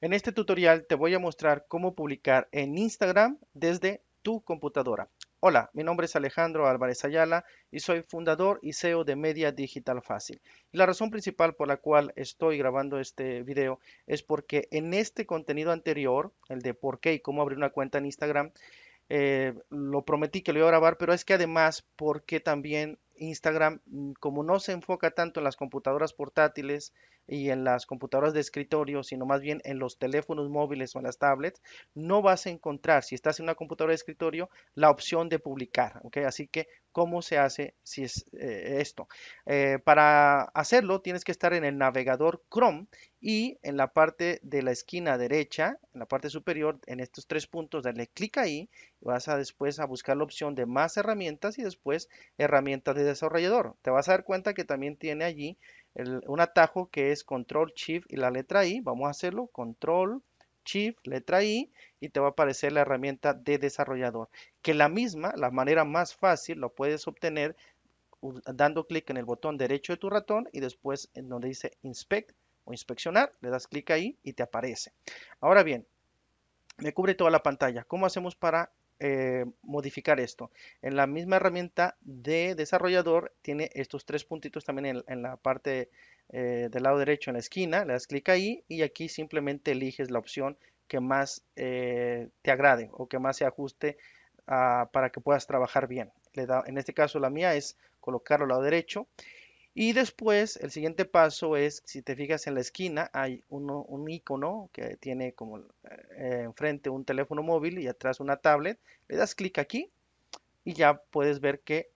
En este tutorial te voy a mostrar cómo publicar en Instagram desde tu computadora. Hola, mi nombre es Alejandro Álvarez Ayala y soy fundador y CEO de Media Digital Fácil. la razón principal por la cual estoy grabando este video es porque en este contenido anterior, el de por qué y cómo abrir una cuenta en Instagram, eh, lo prometí que lo iba a grabar, pero es que además porque también Instagram, mm, como no se enfoca tanto en las computadoras portátiles, y en las computadoras de escritorio, sino más bien en los teléfonos móviles o en las tablets, no vas a encontrar, si estás en una computadora de escritorio, la opción de publicar. Así que, ¿cómo se hace si es eh, esto? Eh, para hacerlo, tienes que estar en el navegador Chrome y en la parte de la esquina derecha, en la parte superior, en estos tres puntos, dale clic ahí, y vas a después a buscar la opción de más herramientas y después herramientas de desarrollador. Te vas a dar cuenta que también tiene allí un atajo que es control shift y la letra i vamos a hacerlo control shift letra i y te va a aparecer la herramienta de desarrollador que la misma la manera más fácil lo puedes obtener dando clic en el botón derecho de tu ratón y después en donde dice inspect o inspeccionar, le das clic ahí y te aparece. Ahora bien, me cubre toda la pantalla. ¿Cómo hacemos para eh, modificar esto. En la misma herramienta de desarrollador tiene estos tres puntitos también en, la parte eh, del lado derecho en la esquina, le das clic ahí y aquí simplemente eliges la opción que más eh, te agrade o que más se ajuste ah, para que puedas trabajar bien. en este caso la mía es colocarlo al lado derecho y después, el siguiente paso es, si te fijas en la esquina, hay un icono que tiene como eh, enfrente un teléfono móvil y atrás una tablet. Le das clic aquí y ya puedes ver que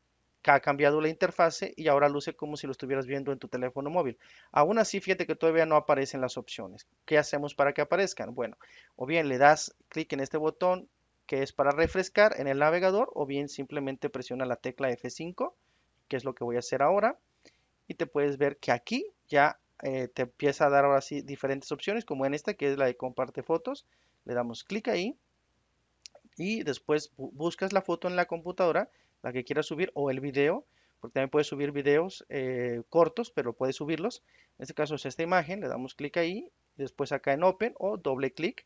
ha cambiado la interfase y ahora luce como si lo estuvieras viendo en tu teléfono móvil. Aún así, fíjate que todavía no aparecen las opciones. ¿Qué hacemos para que aparezcan? Bueno, o bien le das clic en este botón que es para refrescar en el navegador o bien simplemente presiona la tecla F5, que es lo que voy a hacer ahora te puedes ver que aquí ya eh, te empieza a dar ahora sí diferentes opciones, como en esta que es la de comparte fotos. Le damos clic ahí y después buscas la foto en la computadora, la que quieras subir o el video, porque también puedes subir videos eh, cortos, pero puedes subirlos. En este caso es esta imagen, le damos clic ahí, después acá en Open o doble clic.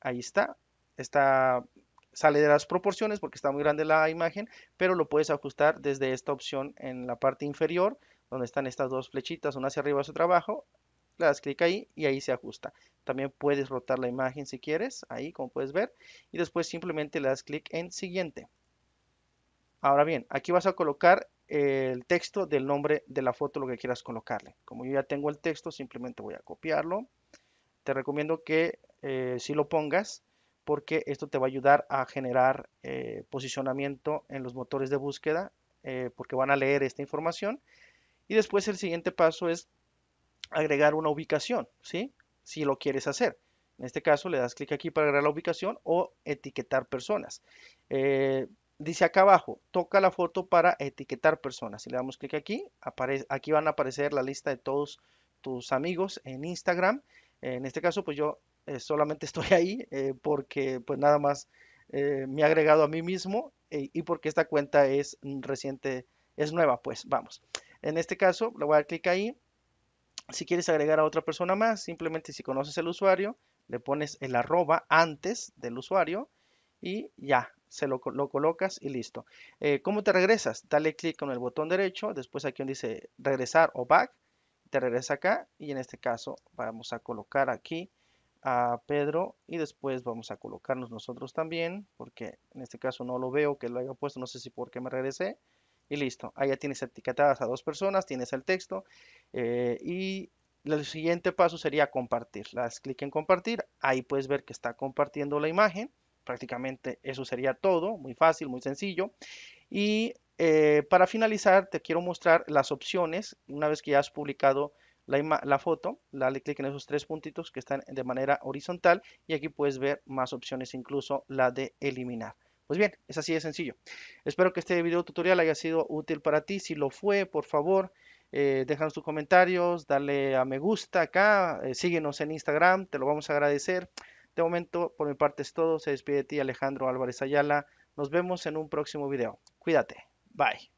Ahí está, está sale de las proporciones porque está muy grande la imagen, pero lo puedes ajustar desde esta opción en la parte inferior donde están estas dos flechitas, una hacia arriba, otra abajo, le das clic ahí y ahí se ajusta. También puedes rotar la imagen si quieres, ahí como puedes ver, y después simplemente le das clic en siguiente. Ahora bien, aquí vas a colocar el texto del nombre de la foto, lo que quieras colocarle. Como yo ya tengo el texto, simplemente voy a copiarlo. Te recomiendo que eh, si lo pongas, porque esto te va a ayudar a generar eh, posicionamiento en los motores de búsqueda, eh, porque van a leer esta información y después el siguiente paso es agregar una ubicación, ¿sí? Si lo quieres hacer. En este caso le das clic aquí para agregar la ubicación o etiquetar personas. Eh, dice acá abajo, toca la foto para etiquetar personas. Si le damos clic aquí, aquí van a aparecer la lista de todos tus amigos en Instagram. Eh, en este caso, pues yo eh, solamente estoy ahí porque pues nada más me he agregado a mí mismo y porque esta cuenta es reciente, es nueva, pues vamos. En este caso, le voy a dar clic ahí. Si quieres agregar a otra persona más, simplemente si conoces el usuario, le pones el arroba antes del usuario y ya, se lo, colocas y listo. Eh, ¿Cómo te regresas? Dale clic con el botón derecho, después aquí donde dice regresar o back, te regresa acá y en este caso vamos a colocar aquí a Pedro y después vamos a colocarnos nosotros también porque en este caso no lo veo que lo haya puesto no sé si por qué me regresé y listo. Ahí ya tienes etiquetadas a dos personas, tienes el texto eh, y el siguiente paso sería compartir. Las clic en compartir, ahí puedes ver que está compartiendo la imagen. Prácticamente eso sería todo, muy fácil, muy sencillo. Y eh, para finalizar, te quiero mostrar las opciones. Una vez que ya has publicado la, la foto, dale clic en esos tres puntitos que están de manera horizontal y aquí puedes ver más opciones, incluso la de eliminar. Pues bien, es así de sencillo. Espero que este video tutorial haya sido útil para ti. Si lo fue, por favor, eh, déjanos tus comentarios, dale a me gusta acá, eh, síguenos en Instagram, te lo vamos a agradecer. De momento, por mi parte es todo. Se despide de ti Alejandro Álvarez Ayala. Nos vemos en un próximo video. Cuídate. Bye.